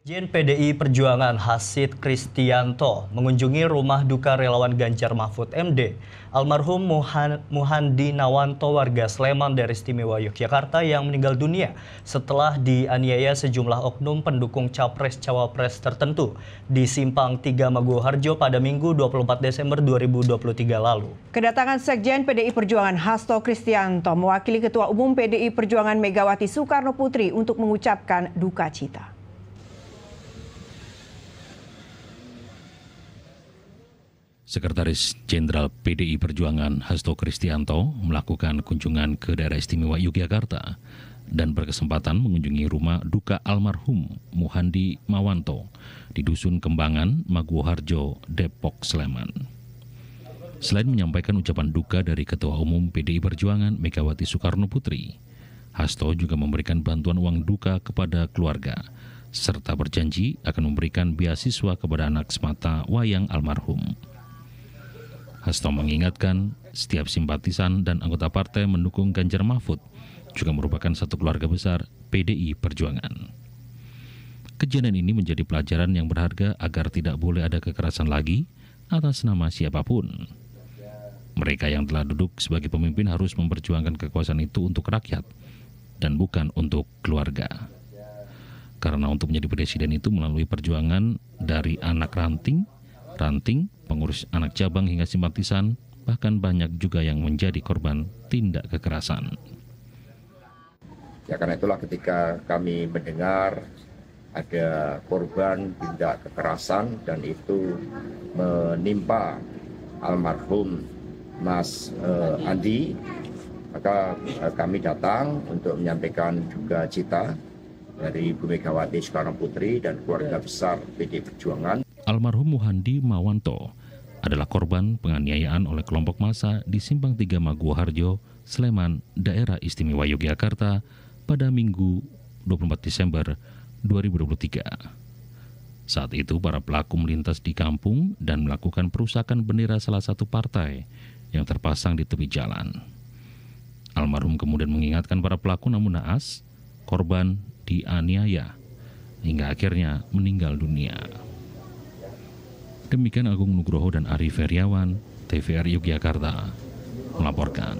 Sekjen PDI Perjuangan Hasid Kristianto mengunjungi rumah duka relawan Ganjar Mahfud MD. Almarhum Muhandi Nawanto warga Sleman dari istimewa Yogyakarta yang meninggal dunia setelah dianiaya sejumlah oknum pendukung Capres-Cawapres tertentu di Simpang 3 Maguharjo pada Minggu 24 Desember 2023 lalu. Kedatangan Sekjen PDI Perjuangan Hasto Kristianto mewakili Ketua Umum PDI Perjuangan Megawati Soekarno Putri untuk mengucapkan duka cita. Sekretaris Jenderal PDI Perjuangan Hasto Kristianto melakukan kunjungan ke daerah istimewa Yogyakarta dan berkesempatan mengunjungi rumah duka almarhum Muhandi Mawanto di Dusun Kembangan, Maguharjo, Depok, Sleman. Selain menyampaikan ucapan duka dari Ketua Umum PDI Perjuangan Megawati Soekarno Putri, Hasto juga memberikan bantuan uang duka kepada keluarga, serta berjanji akan memberikan beasiswa kepada anak semata wayang almarhum. Hasto mengingatkan setiap simpatisan dan anggota partai mendukung Ganjar Mahfud juga merupakan satu keluarga besar PDI Perjuangan. Kejadian ini menjadi pelajaran yang berharga agar tidak boleh ada kekerasan lagi atas nama siapapun. Mereka yang telah duduk sebagai pemimpin harus memperjuangkan kekuasaan itu untuk rakyat dan bukan untuk keluarga. Karena untuk menjadi presiden itu melalui perjuangan dari anak ranting ranting, pengurus anak cabang hingga simpatisan, bahkan banyak juga yang menjadi korban tindak kekerasan. Ya karena itulah ketika kami mendengar ada korban tindak kekerasan dan itu menimpa almarhum Mas uh, Andi, maka uh, kami datang untuk menyampaikan juga cita dari Bu Megawati Soekarno Putri dan keluarga besar PD Perjuangan. Almarhum Muhandi Mawanto adalah korban penganiayaan oleh kelompok massa di Simpang Tiga Maguwarjo, Sleman, Daerah Istimewa Yogyakarta pada Minggu 24 Desember 2023. Saat itu para pelaku melintas di kampung dan melakukan perusakan bendera salah satu partai yang terpasang di tepi jalan. Almarhum kemudian mengingatkan para pelaku namun naas, korban dianiaya hingga akhirnya meninggal dunia. Demikian Agung Nugroho dan Ari Feriawan, TVRI Yogyakarta, melaporkan.